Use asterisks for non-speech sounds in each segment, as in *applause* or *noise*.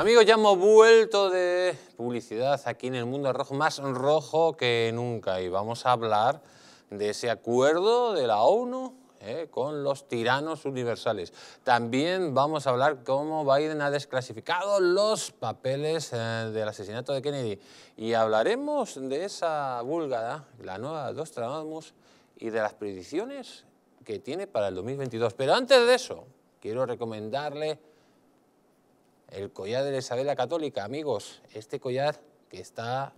Amigos, ya hemos vuelto de publicidad aquí en el mundo rojo, más rojo que nunca. Y vamos a hablar de ese acuerdo de la ONU ¿eh? con los tiranos universales. También vamos a hablar cómo Biden ha desclasificado los papeles eh, del asesinato de Kennedy. Y hablaremos de esa búlgada, la nueva tramos y de las predicciones que tiene para el 2022. Pero antes de eso, quiero recomendarle el collar de la Católica, amigos. Este collar que está,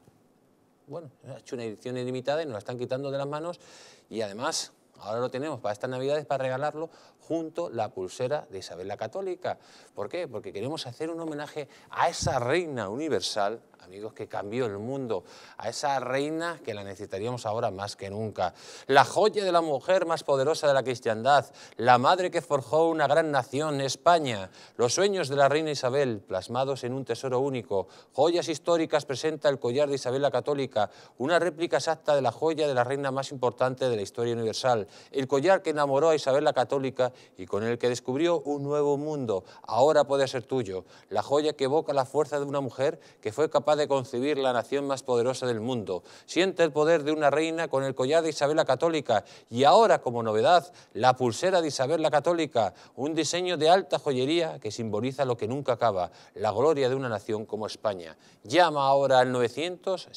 bueno, ha hecho una edición ilimitada y nos la están quitando de las manos. Y además, ahora lo tenemos para estas navidades para regalarlo junto la pulsera de Isabel la Católica. ¿Por qué? Porque queremos hacer un homenaje a esa reina universal amigos, que cambió el mundo, a esa reina que la necesitaríamos ahora más que nunca, la joya de la mujer más poderosa de la cristiandad, la madre que forjó una gran nación, España, los sueños de la reina Isabel, plasmados en un tesoro único, joyas históricas presenta el collar de Isabel la Católica, una réplica exacta de la joya de la reina más importante de la historia universal, el collar que enamoró a Isabel la Católica y con el que descubrió un nuevo mundo, ahora puede ser tuyo, la joya que evoca la fuerza de una mujer que fue capaz de concebir la nación más poderosa del mundo. Siente el poder de una reina con el collar de Isabel la Católica y ahora, como novedad, la pulsera de Isabel la Católica, un diseño de alta joyería que simboliza lo que nunca acaba, la gloria de una nación como España. Llama ahora al 900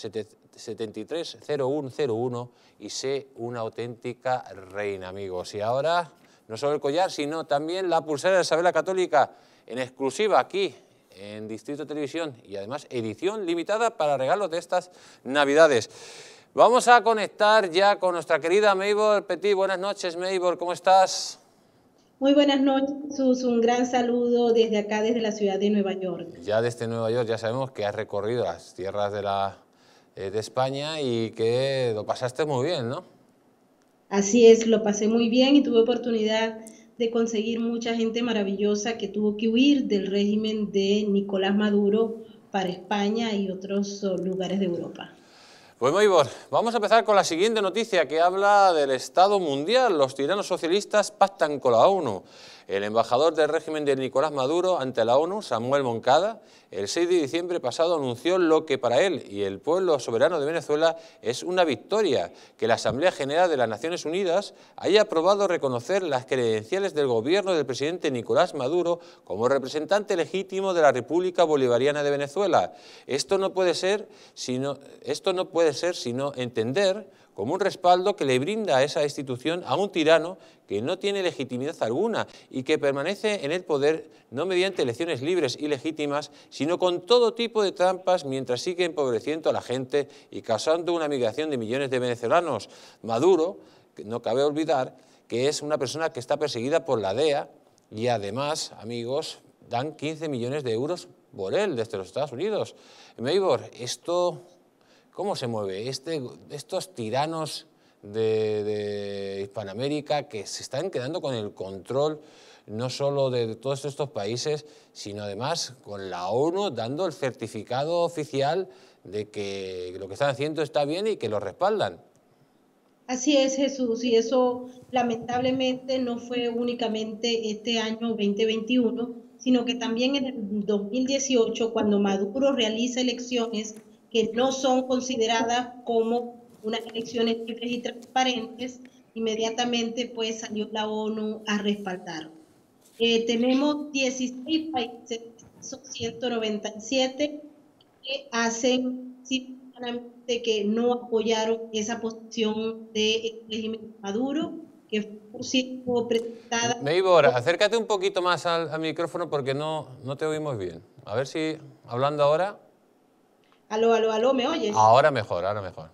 0101 y sé una auténtica reina, amigos. Y ahora, no solo el collar, sino también la pulsera de Isabel la Católica, en exclusiva aquí, en Distrito Televisión y además edición limitada para regalos de estas navidades. Vamos a conectar ya con nuestra querida Maybor Petit. Buenas noches, Maybor, ¿cómo estás? Muy buenas noches, Sus. Un gran saludo desde acá, desde la ciudad de Nueva York. Ya desde Nueva York, ya sabemos que has recorrido las tierras de, la, eh, de España y que lo pasaste muy bien, ¿no? Así es, lo pasé muy bien y tuve oportunidad de conseguir mucha gente maravillosa que tuvo que huir del régimen de Nicolás Maduro para España y otros oh, lugares de Europa. Bueno, pues Ivor, vamos a empezar con la siguiente noticia que habla del Estado mundial. Los tiranos socialistas pactan con la ONU el embajador del régimen de Nicolás Maduro ante la ONU, Samuel Moncada, el 6 de diciembre pasado anunció lo que para él y el pueblo soberano de Venezuela es una victoria, que la Asamblea General de las Naciones Unidas haya aprobado reconocer las credenciales del gobierno del presidente Nicolás Maduro como representante legítimo de la República Bolivariana de Venezuela. Esto no puede ser sino, esto no puede ser sino entender como un respaldo que le brinda a esa institución a un tirano que no tiene legitimidad alguna y que permanece en el poder no mediante elecciones libres y legítimas, sino con todo tipo de trampas mientras sigue empobreciendo a la gente y causando una migración de millones de venezolanos. Maduro, que no cabe olvidar, que es una persona que está perseguida por la DEA y además, amigos, dan 15 millones de euros por él desde los Estados Unidos. Maybor, esto ¿Cómo se mueve? Este, estos tiranos de, de, Hispanoamérica que se están quedando con el control no solo de todos estos países, sino además con la ONU dando el certificado oficial de que lo que están haciendo está bien y que lo respaldan. Así es, Jesús, y eso lamentablemente no fue únicamente este año 2021, sino que también en el 2018, cuando Maduro realiza elecciones, que no son consideradas como unas elecciones libres y transparentes, inmediatamente pues salió la ONU a respaldar. Eh, tenemos 16 países, 197, que hacen que no apoyaron esa posición del régimen Maduro, que fue presentada... ahora acércate un poquito más al, al, micrófono porque no, no te oímos bien. A ver si, hablando ahora... Aló, aló, aló, ¿me oyes? Ahora mejor, ahora mejor.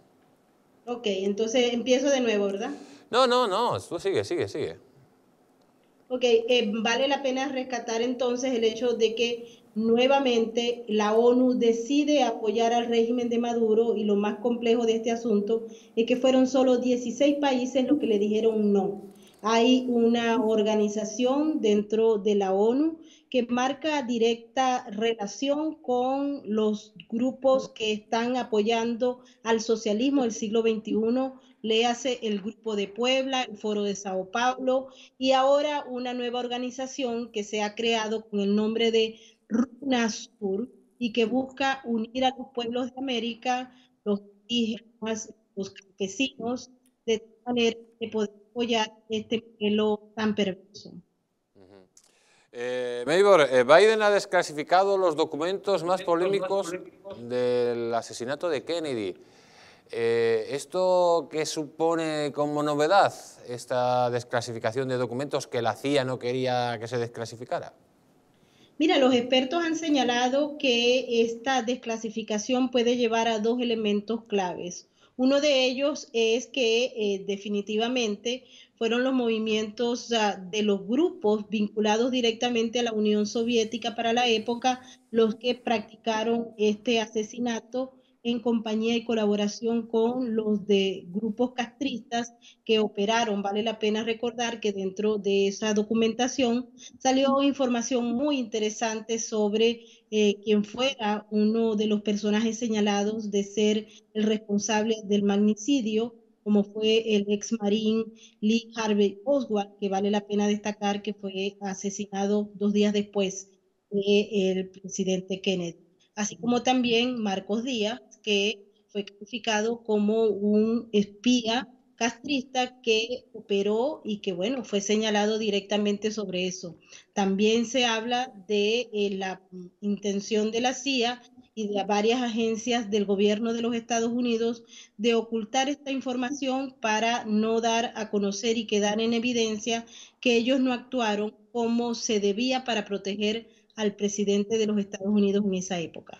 Ok, entonces empiezo de nuevo, ¿verdad? No, no, no, tú sigue, sigue, sigue. Ok, eh, vale la pena rescatar entonces el hecho de que nuevamente la ONU decide apoyar al régimen de Maduro y lo más complejo de este asunto es que fueron solo 16 países los que le dijeron no. Hay una organización dentro de la ONU que marca directa relación con los grupos que están apoyando al socialismo del siglo XXI, le hace el Grupo de Puebla, el Foro de Sao Paulo y ahora una nueva organización que se ha creado con el nombre de RUNASUR y que busca unir a los pueblos de América, los indígenas, los campesinos, de manera que poder apoyar este modelo tan perverso. Eh, Maybor, eh, Biden ha desclasificado los documentos más polémicos del asesinato de Kennedy. Eh, ¿Esto qué supone como novedad, esta desclasificación de documentos que la CIA no quería que se desclasificara? Mira, los expertos han señalado que esta desclasificación puede llevar a dos elementos claves. Uno de ellos es que eh, definitivamente fueron los movimientos de los grupos vinculados directamente a la Unión Soviética para la época los que practicaron este asesinato en compañía y colaboración con los de grupos castristas que operaron. Vale la pena recordar que dentro de esa documentación salió información muy interesante sobre eh, quien fuera uno de los personajes señalados de ser el responsable del magnicidio como fue el ex marín Lee Harvey Oswald, que vale la pena destacar que fue asesinado dos días después del presidente Kennedy así como también Marcos Díaz, que fue calificado como un espía castrista que operó y que, bueno, fue señalado directamente sobre eso. También se habla de eh, la intención de la CIA y de varias agencias del gobierno de los Estados Unidos de ocultar esta información para no dar a conocer y quedar en evidencia que ellos no actuaron como se debía para proteger al presidente de los Estados Unidos en esa época.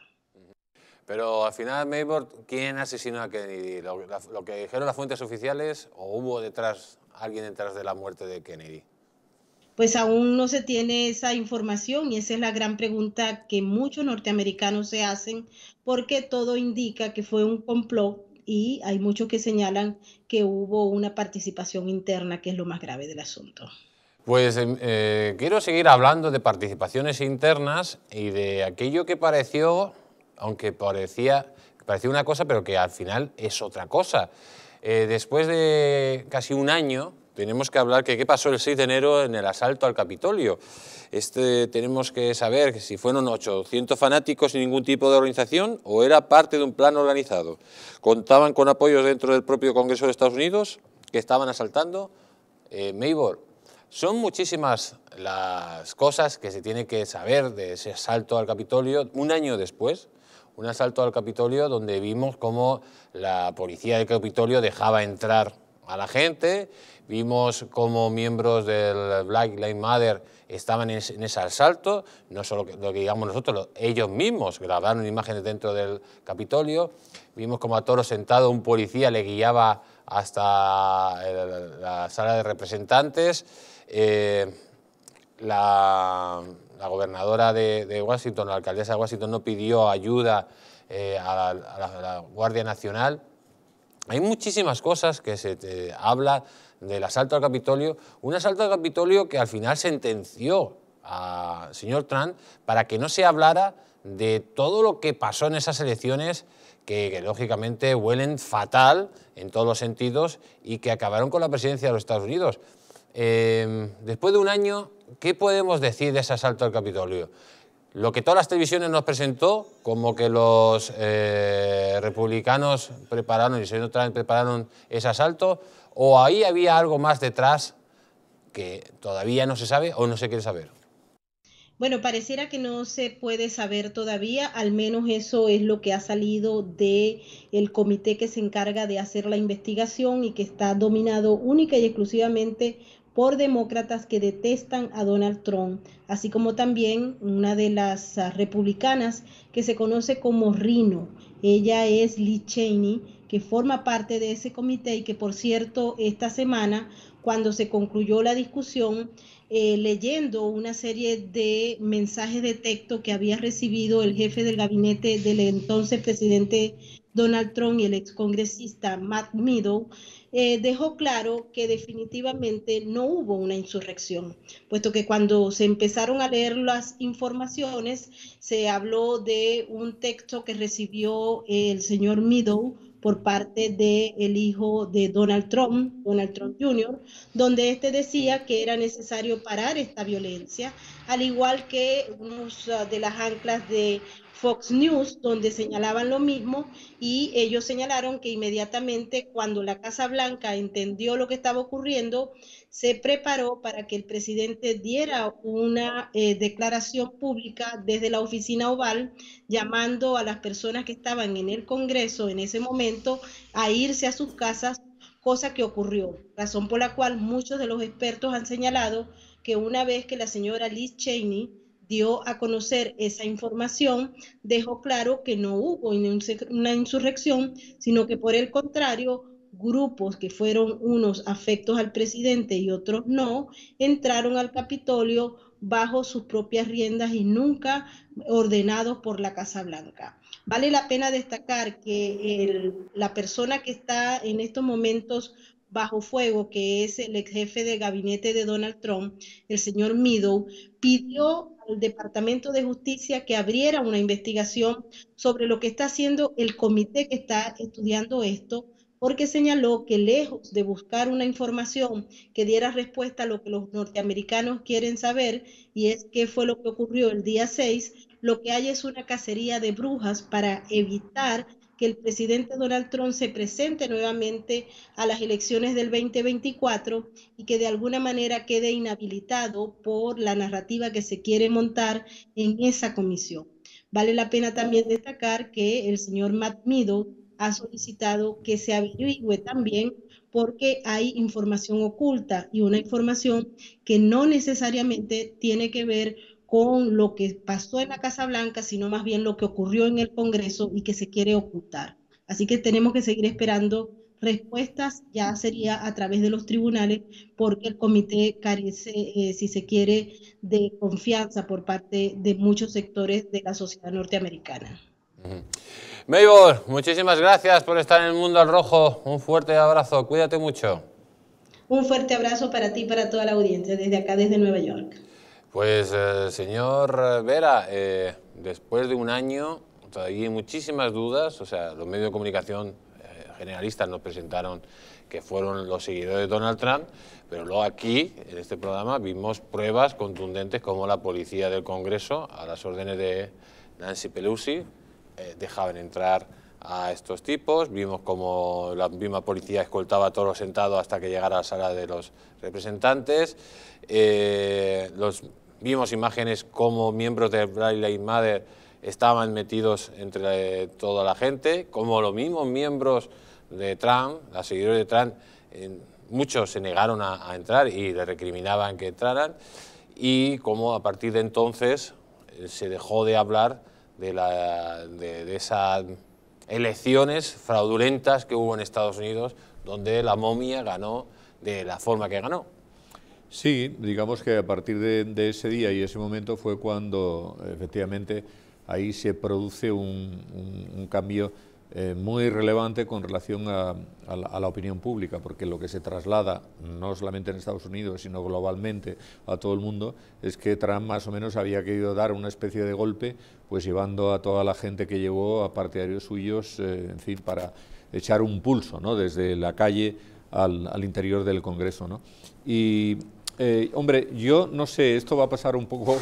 Pero al final, Maybord, ¿quién asesinó a Kennedy? Lo, que dijeron las fuentes oficiales o hubo detrás alguien detrás de la muerte de Kennedy? Pues aún no se tiene esa información y esa es la gran pregunta que muchos norteamericanos se hacen porque todo indica que fue un complot y hay muchos que señalan que hubo una participación interna que es lo más grave del asunto. Pues em, eh, quiero seguir hablando de participaciones internas y de aquello que pareció aunque parecía, parecía una cosa, pero que al final es otra cosa. Eh, después de casi un año, tenemos que hablar que qué pasó el 6 de enero en el asalto al Capitolio. Este, tenemos que saber si fueron 800 fanáticos sin ningún tipo de organización o era parte de un plan organizado. Contaban con apoyos dentro del propio Congreso de Estados Unidos que estaban asaltando eh, Maybor. Son muchísimas las cosas que se tiene que saber de ese asalto al Capitolio un año después un asalto al Capitolio donde vimos cómo la policía del Capitolio dejaba entrar a la gente, vimos cómo miembros del Black Lives Matter estaban en ese asalto, no solo lo que digamos nosotros, ellos mismos grabaron imágenes dentro del Capitolio, vimos como a toro sentado un policía le guiaba hasta la sala de representantes, eh, la, la gobernadora de, Washington, la alcaldesa de Washington, no pidió ayuda eh, a, la, Guardia Nacional. Hay muchísimas cosas que se habla del asalto al Capitolio, un asalto al Capitolio que al final sentenció a señor Trump para que no se hablara de todo lo que pasó en esas elecciones que, lógicamente huelen fatal en todos los sentidos y que acabaron con la presidencia de los Estados Unidos. Eh, después de un año ¿qué podemos decir de ese asalto al Capitolio? Lo que todas las televisiones nos presentó, como que los eh, republicanos prepararon y se prepararon ese asalto, o ahí había algo más detrás que todavía no se sabe o no se quiere saber. Bueno, pareciera que no se puede saber todavía, al menos eso es lo que ha salido de el comité que se encarga de hacer la investigación y que está dominado única y exclusivamente por demócratas que detestan a Donald Trump, así como también una de las ah, republicanas que se conoce como Rino. Ella es Lee Cheney, que forma parte de ese comité y que, por cierto, esta semana, cuando se concluyó la discusión, eh, leyendo una serie de mensajes de texto que había recibido el jefe del gabinete del entonces presidente Donald Trump y el excongresista Matt Meadow, eh, dejó claro que definitivamente no hubo una insurrección, puesto que cuando se empezaron a leer las informaciones, se habló de un texto que recibió el señor Meadow por parte del el hijo de Donald Trump, Donald Trump Jr., donde este decía que era necesario parar esta violencia, al igual que unos ah, de las anclas de Fox News, donde señalaban lo mismo y ellos señalaron que inmediatamente cuando la Casa Blanca entendió lo que estaba ocurriendo, se preparó para que el presidente diera una eh, declaración pública desde la oficina oval, llamando a las personas que estaban en el Congreso en ese momento a irse a sus casas, cosa que ocurrió, razón por la cual muchos de los expertos han señalado que una vez que la señora Liz Cheney dio a conocer esa información, dejó claro que no hubo una insurrección, sino que por el contrario, grupos que fueron unos afectos al presidente y otros no, entraron al Capitolio bajo sus propias riendas y nunca ordenados por la Casa Blanca. Vale la pena destacar que la persona que está en estos momentos bajo fuego, que es el ex jefe de gabinete de Donald Trump, el señor Meadow, pidió el Departamento de Justicia que abriera una investigación sobre lo que está haciendo el comité que está estudiando esto, porque señaló que lejos de buscar una información que diera respuesta a lo que los norteamericanos quieren saber, y es qué fue lo que ocurrió el día 6, lo que hay es una cacería de brujas para evitar que el presidente Donald Trump se presente nuevamente a las elecciones del 2024 y que de alguna manera quede inhabilitado por la narrativa que se quiere montar en esa comisión. Vale la pena también destacar que el señor Matt Meadow ha solicitado que se averigüe también porque hay información oculta y una información que no necesariamente tiene que ver con lo que pasó en la Casa Blanca, sino más bien lo que ocurrió en el Congreso y que se quiere ocultar. Así que tenemos que seguir esperando respuestas, ya sería a través de los tribunales, porque el comité carece, eh, si se quiere, de confianza por parte de muchos sectores de la sociedad norteamericana. Maybor, muchísimas gracias por estar en el Mundo al Rojo. Un fuerte abrazo, cuídate mucho. Un fuerte abrazo para ti y para toda la audiencia desde acá, desde Nueva York. Pues, eh, señor Vera, eh, después de un año todavía hay muchísimas dudas, o sea, los medios de comunicación eh, generalistas nos presentaron que fueron los seguidores de Donald Trump, pero luego aquí, en este programa, vimos pruebas contundentes como la policía del Congreso, a las órdenes de Nancy Pelosi, dejaban entrar a estos tipos, vimos como la misma policía escoltaba a los sentados hasta que llegara a la sala de los representantes, eh, los, vimos imágenes como miembros de Black Lives Matter estaban metidos entre eh, toda la gente, como los mismos miembros de Trump, los seguidores de Trump, muchos se negaron a, entrar y le recriminaban que entraran, y como a partir de entonces eh, se dejó de hablar de, la, de esa elecciones fraudulentas que hubo en Estados Unidos, donde la momia ganó de la forma que ganó. Sí, digamos que a partir de, ese día y ese momento fue cuando efectivamente ahí se produce un cambio eh, muy relevante con relación a, la, opinión pública, porque lo que se traslada, no solamente en Estados Unidos, sino globalmente a todo el mundo, es que Trump más o menos había querido dar una especie de golpe, pues llevando a toda la gente que llevó a partidarios suyos, eh, en fin, para echar un pulso, ¿no? Desde la calle al, interior del Congreso, ¿no? Y, eh, hombre, yo no sé, esto va a pasar un poco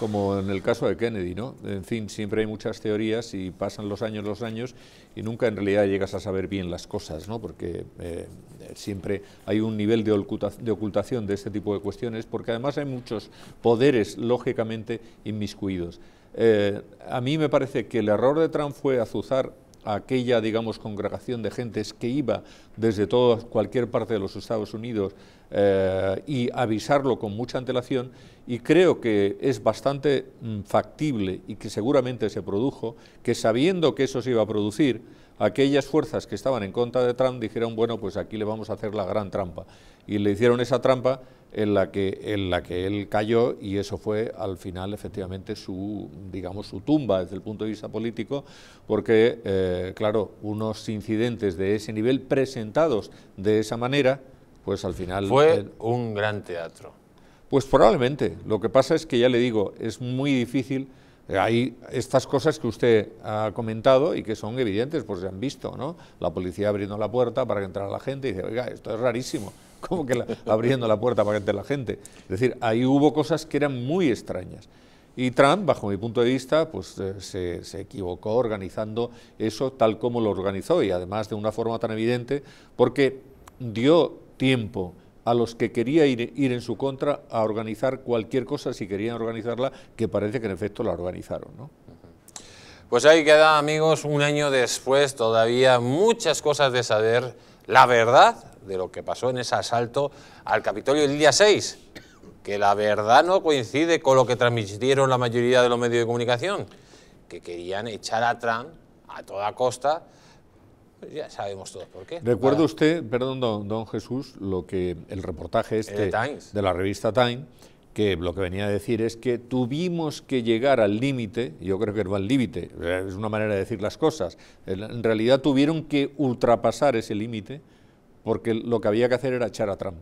como en el caso de Kennedy, ¿no? En fin, siempre hay muchas teorías y pasan los años, los años, y nunca en realidad llegas a saber bien las cosas, ¿no? Porque eh, siempre hay un nivel de, ocultación de este tipo de cuestiones, porque además hay muchos poderes, lógicamente, inmiscuidos. Eh, a mí me parece que el error de Trump fue azuzar aquella, digamos, congregación de gentes que iba desde todas cualquier parte de los Estados Unidos eh, y avisarlo con mucha antelación y creo que es bastante mm, factible y que seguramente se produjo, que sabiendo que eso se iba a producir, aquellas fuerzas que estaban en contra de Trump dijeron, bueno, pues aquí le vamos a hacer la gran trampa. Y le hicieron esa trampa en la que, en la que él cayó y eso fue al final efectivamente su, digamos, su tumba desde el punto de vista político, porque, eh, claro, unos incidentes de ese nivel presentados de esa manera, pues al final... Fue eh, un gran teatro. Pues probablemente. Lo que pasa es que, ya le digo, es muy difícil hay estas cosas que usted ha comentado y que son evidentes, pues se han visto, ¿no? La policía abriendo la puerta para que entrara la gente y dice, oiga, esto es rarísimo, *laughs* como que abriendo la puerta para que entre la gente? Es decir, ahí hubo cosas que eran muy extrañas. Y Trump, bajo mi punto de vista, pues eh, se, se, equivocó organizando eso tal como lo organizó y además de una forma tan evidente, porque dio tiempo a los que quería ir, en su contra a organizar cualquier cosa, si querían organizarla, que parece que en efecto la organizaron. ¿no? Pues ahí queda, amigos, un año después, todavía muchas cosas de saber, la verdad de lo que pasó en ese asalto al Capitolio el día 6, que la verdad no coincide con lo que transmitieron la mayoría de los medios de comunicación, que querían echar a Trump a toda costa ya sabemos todos por qué. ¿Recuerda usted, perdón, don, Jesús, lo que el reportaje este de la revista Time, que lo que venía a decir es que tuvimos que llegar al límite, yo creo que no al límite, es una manera de decir las cosas, en realidad tuvieron que ultrapasar ese límite porque lo que había que hacer era echar a Trump.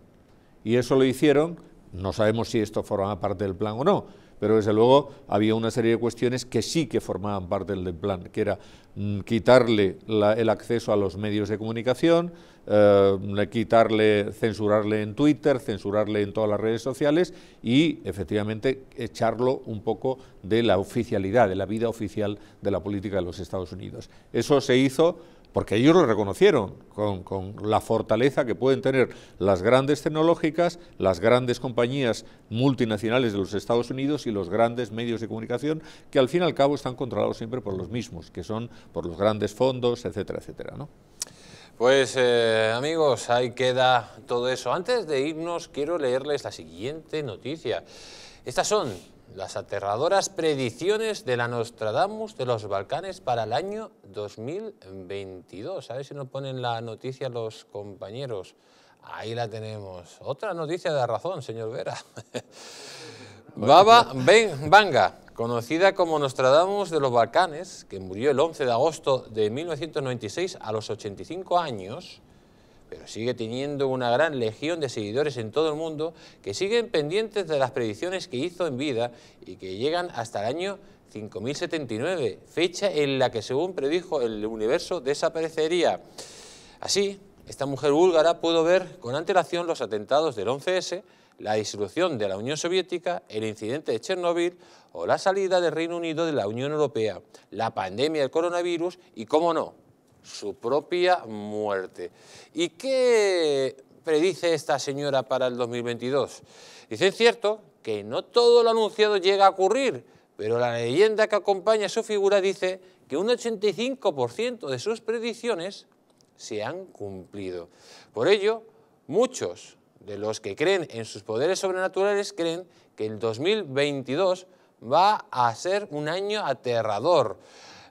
Y eso lo hicieron, no sabemos si esto formaba parte del plan o no, pero desde luego había una serie de cuestiones que sí que formaban parte del plan, que era mm, quitarle el acceso a los medios de comunicación, eh, quitarle, censurarle en Twitter, censurarle en todas las redes sociales y efectivamente echarlo un poco de la oficialidad, de la vida oficial de la política de los Estados Unidos. Eso se hizo porque ellos lo reconocieron, con, la fortaleza que pueden tener las grandes tecnológicas, las grandes compañías multinacionales de los Estados Unidos y los grandes medios de comunicación, que al fin y al cabo están controlados siempre por los mismos, que son por los grandes fondos, etcétera, etcétera. Pues eh, amigos, ahí queda todo eso. Antes de irnos, quiero leerles la siguiente noticia. Estas son las aterradoras predicciones de la Nostradamus de los Balcanes para el año 2022. A ver si nos ponen la noticia los compañeros. Ahí la tenemos. Otra noticia de razón, señor Vera. *laughs* Baba *laughs* Ben Banga, conocida como Nostradamus de los Balcanes, que murió el 11 de agosto de 1996 a los 85 años, pero sigue teniendo una gran legión de seguidores en todo el mundo que siguen pendientes de las predicciones que hizo en vida y que llegan hasta el año 5079, fecha en la que según predijo el universo desaparecería. Así, esta mujer búlgara pudo ver con antelación los atentados del 11S, la disolución de la Unión Soviética, el incidente de Chernóbil o la salida del Reino Unido de la Unión Europea, la pandemia del coronavirus y, cómo no, su propia muerte. ¿Y qué predice esta señora para el 2022? Dice, es cierto que no todo lo anunciado llega a ocurrir, pero la leyenda que acompaña su figura dice que un 85% de sus predicciones se han cumplido. Por ello, muchos de los que creen en sus poderes sobrenaturales creen que el 2022 va a ser un año aterrador,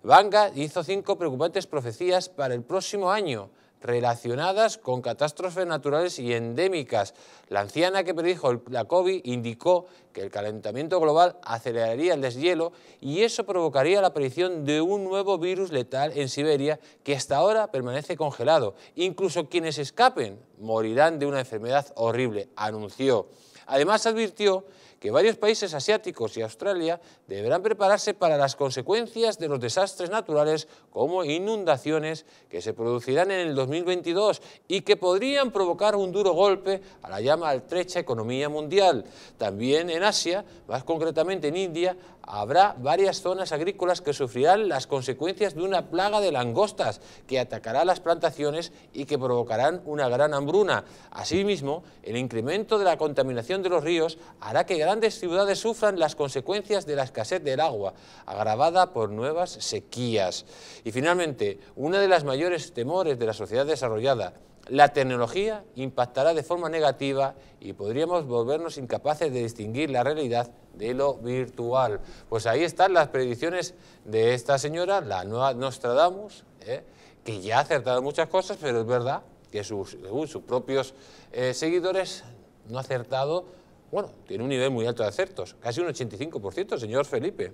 Banga hizo cinco preocupantes profecías para el próximo año, relacionadas con catástrofes naturales y endémicas. La anciana que predijo la COVID indicó que el calentamiento global aceleraría el deshielo y eso provocaría la aparición de un nuevo virus letal en Siberia que hasta ahora permanece congelado. Incluso quienes escapen morirán de una enfermedad horrible, anunció. Además, advirtió que varios países asiáticos y Australia deberán prepararse para las consecuencias de los desastres naturales como inundaciones que se producirán en el 2022 y que podrían provocar un duro golpe a la ya maltrecha economía mundial. También en Asia, más concretamente en India, habrá varias zonas agrícolas que sufrirán las consecuencias de una plaga de langostas que atacará las plantaciones y que provocarán una gran hambruna. Asimismo, el incremento de la contaminación de los ríos hará que grandes ciudades sufran las consecuencias de la escasez del agua, agravada por nuevas sequías. Y finalmente, uno de los mayores temores de la sociedad desarrollada, la tecnología impactará de forma negativa y podríamos volvernos incapaces de distinguir la realidad de lo virtual. Pues ahí están las predicciones de esta señora, la nueva Nostradamus, ¿eh? que ya ha acertado muchas cosas, pero es verdad que sus, según sus propios eh, seguidores no ha acertado, bueno, tiene un nivel muy alto de acertos, casi un 85%, señor Felipe.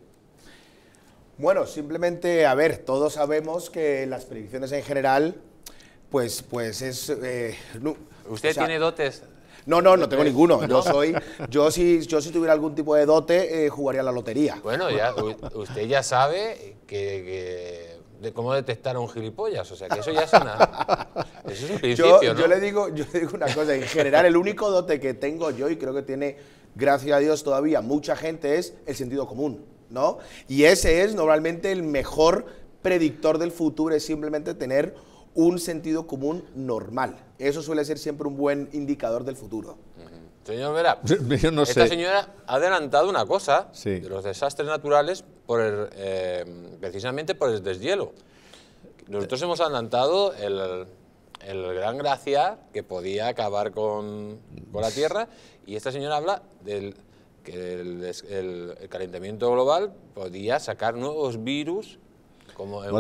Bueno, simplemente, a ver, todos sabemos que las predicciones en general pues, pues es... Eh, usted tiene dotes. No, no, no tengo *laughs* ninguno. Yo soy, yo si, yo si tuviera algún tipo de dote, jugaría eh, jugaría la lotería. Bueno, ya, usted ya sabe que, de cómo detectar un gilipollas. O sea, que eso ya es una. Eso es un principio. Yo, le digo, yo le digo una cosa. En general, el único dote que tengo yo y creo que tiene, gracias a Dios todavía, mucha gente es el sentido común, ¿no? Y ese es normalmente el mejor predictor del futuro, es simplemente tener un sentido común normal. Eso suele ser siempre un buen indicador del futuro. Señor Vera, *laughs* esta señora ha adelantado una cosa los desastres naturales por eh, precisamente por el deshielo. Nosotros hemos adelantado el, gran gracia que podía acabar con, la Tierra y esta señora habla del que el calentamiento global podía sacar nuevos virus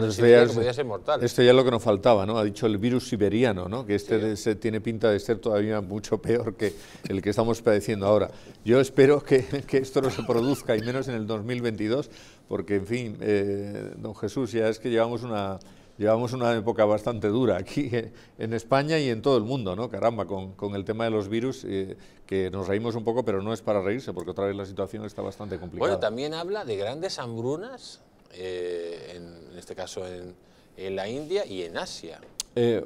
esto, ya esto ya lo que nos faltaba, ¿no? Ha dicho el virus siberiano, ¿no? Que este se tiene pinta de ser todavía mucho peor que el que estamos padeciendo ahora. Yo espero que, esto no se produzca, y menos en el 2022, porque, en fin, eh, don Jesús, ya es que llevamos una, llevamos una época bastante dura aquí eh, en España y en todo el mundo, ¿no? Caramba, con, el tema de los virus, eh, que nos reímos un poco, pero no es para reírse, porque otra vez la situación está bastante complicada. Bueno, también habla de grandes hambrunas eh, en, este caso en, la India y en Asia. Eh,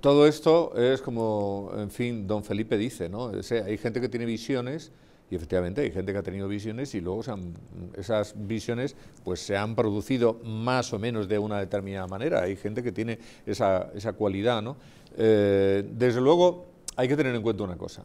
todo esto es como, en fin, don Felipe dice, ¿no? hay gente que tiene visiones y efectivamente hay gente que ha tenido visiones y luego esas visiones pues se han producido más o menos de una determinada manera. Hay gente que tiene esa, esa cualidad, ¿no? Eh, desde luego hay que tener en cuenta una cosa.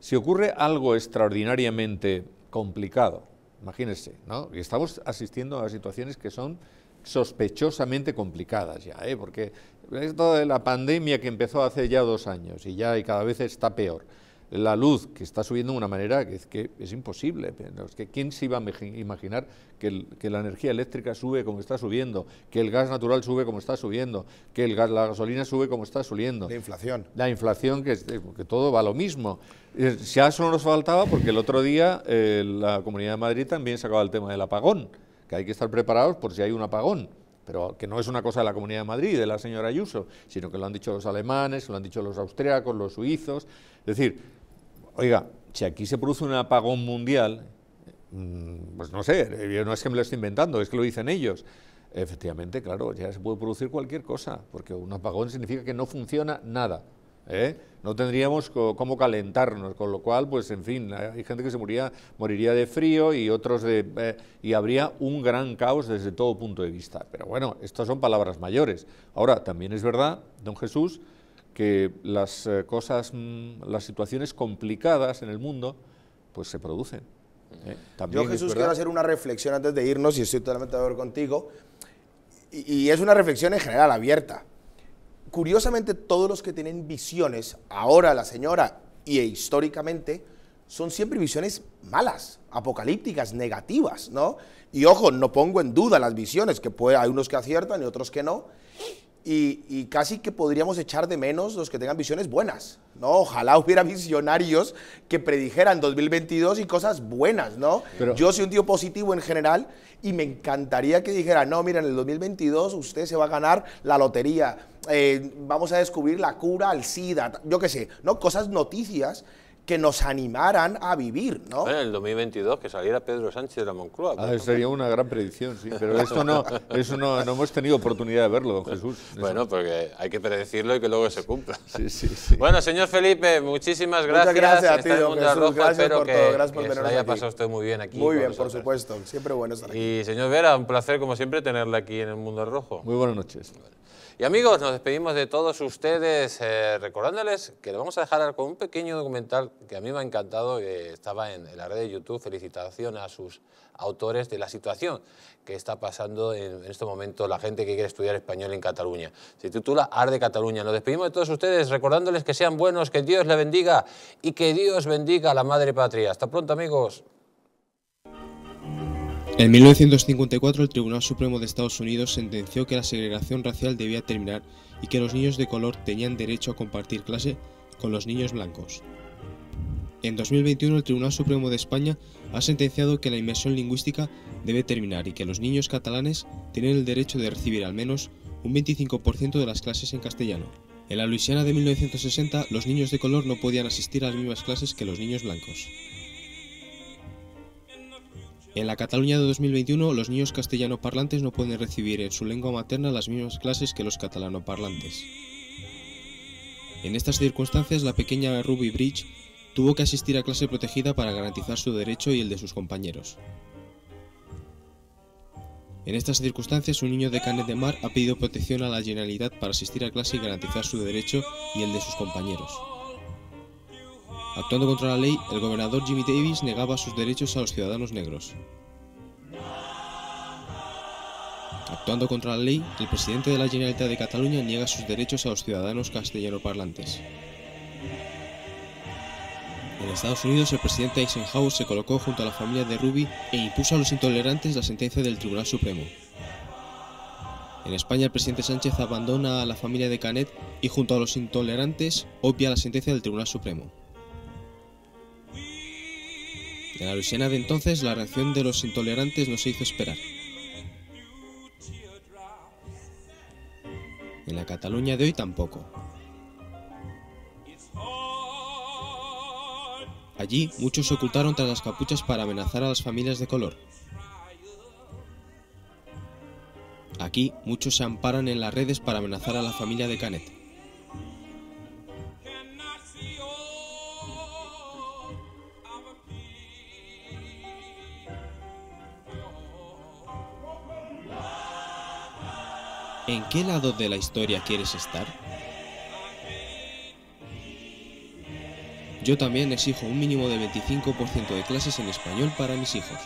Si ocurre algo extraordinariamente complicado, Imagínense, ¿no? Y estamos asistiendo a situaciones que son sospechosamente complicadas ya, ¿eh? porque esto de la pandemia que empezó hace ya dos años y ya y cada vez está peor la luz que está subiendo de una manera que es, que es imposible. que ¿Quién se iba a imaginar que, la energía eléctrica sube como está subiendo, que el gas natural sube como está subiendo, que el gas, la gasolina sube como está subiendo? La inflación. La inflación, que, eh, que todo va lo mismo. Eh, ya solo nos faltaba porque el otro día eh, la Comunidad de Madrid también sacaba el tema del apagón, que hay que estar preparados por si hay un apagón pero que no es una cosa de la Comunidad de Madrid, de la señora Ayuso, sino que lo han dicho los alemanes, lo han dicho los austriacos, los suizos. Es decir, oiga, si aquí se produce un apagón mundial, mm, pues no sé, eh, no es que me lo esté inventando, es que lo dicen ellos. Efectivamente, claro, ya se puede producir cualquier cosa, porque un apagón significa que no funciona nada. ¿eh? No tendríamos cómo calentarnos, con lo cual, pues en fin, hay gente que se moriría de frío y otros eh, y habría un gran caos desde todo punto de vista. Pero bueno, estas son palabras mayores. Ahora, también es verdad, don Jesús, que las eh, cosas, mm, las situaciones complicadas en el mundo, pues se producen. ¿eh? También Yo, Jesús, quiero hacer una reflexión antes de irnos, y estoy totalmente de acuerdo contigo, y, es una reflexión en general abierta. Curiosamente, todos los que tienen visiones, ahora la señora y e históricamente, son siempre visiones malas, apocalípticas, negativas, ¿no? Y ojo, no pongo en duda las visiones, que puede, hay unos que aciertan y otros que no, y, casi que podríamos echar de menos los que tengan visiones buenas, ¿no? Ojalá hubiera *laughs* visionarios que predijeran 2022 y cosas buenas, ¿no? Yo soy un tío positivo en general y me encantaría que dijera, no, mira, en el 2022 usted se va a ganar la lotería, eh, vamos a descubrir la cura al SIDA, yo qué sé, ¿no? Cosas noticias que nos animaran a vivir, ¿no? Bueno, en el 2022 que saliera Pedro Sánchez de la Moncloa. Ah, sería una gran predicción, sí, pero esto no, eso no, no hemos tenido oportunidad de verlo, Jesús. Bueno, porque hay que predecirlo y que luego se cumpla. Sí, sí, sí. Bueno, señor Felipe, muchísimas gracias. Muchas gracias a ti, don Jesús, rojo, gracias por que, todo, gracias por que haya pasado usted muy bien aquí. Muy bien, por supuesto, siempre bueno estar aquí. Y señor Vera, un placer como siempre tenerla aquí en el Mundo Rojo. Muy buenas noches. Y amigos, nos despedimos de todos ustedes eh, recordándoles que le vamos a dejar con un pequeño documental que a mí me ha encantado, estaba en, la red de YouTube, felicitación a sus autores de la situación que está pasando en, este momento la gente que quiere estudiar español en Cataluña. Se titula Arde Cataluña. Nos despedimos de todos ustedes recordándoles que sean buenos, que Dios le bendiga y que Dios bendiga a la madre patria. Hasta pronto amigos. En 1954 el Tribunal Supremo de Estados Unidos sentenció que la segregación racial debía terminar y que los niños de color tenían derecho a compartir clase con los niños blancos. En 2021 el Tribunal Supremo de España ha sentenciado que la inmersión lingüística debe terminar y que los niños catalanes tienen el derecho de recibir al menos un 25% de las clases en castellano. En la Luisiana de 1960 los niños de color no podían asistir a las mismas clases que los niños blancos. En la Cataluña de 2021, los niños castellano parlantes no pueden recibir en su lengua materna las mismas clases que los catalanoparlantes. En estas circunstancias, la pequeña Ruby Bridge tuvo que asistir a clase protegida para garantizar su derecho y el de sus compañeros. En estas circunstancias, un niño de Canet de Mar ha pedido protección a la Generalidad para asistir a clase y garantizar su derecho y el de sus compañeros. Actuando contra la ley, el gobernador Jimmy Davis negaba sus derechos a los ciudadanos negros. Actuando contra la ley, el presidente de la Generalitat de Cataluña niega sus derechos a los ciudadanos parlantes. En Estados Unidos, el presidente Eisenhower se colocó junto a la familia de Ruby e impuso a los intolerantes la sentencia del Tribunal Supremo. En España, el presidente Sánchez abandona a la familia de Canet y junto a los intolerantes obvia la sentencia del Tribunal Supremo. En la Lucena de entonces, la reacción de los intolerantes no se hizo esperar. En la Cataluña de hoy tampoco. Allí, muchos se ocultaron tras las capuchas para amenazar a las familias de color. Aquí, muchos se amparan en las redes para amenazar a la familia de Canet. ¿En qué lado de la historia quieres estar? Yo también exijo un mínimo de 25% de clases en español para mis hijos.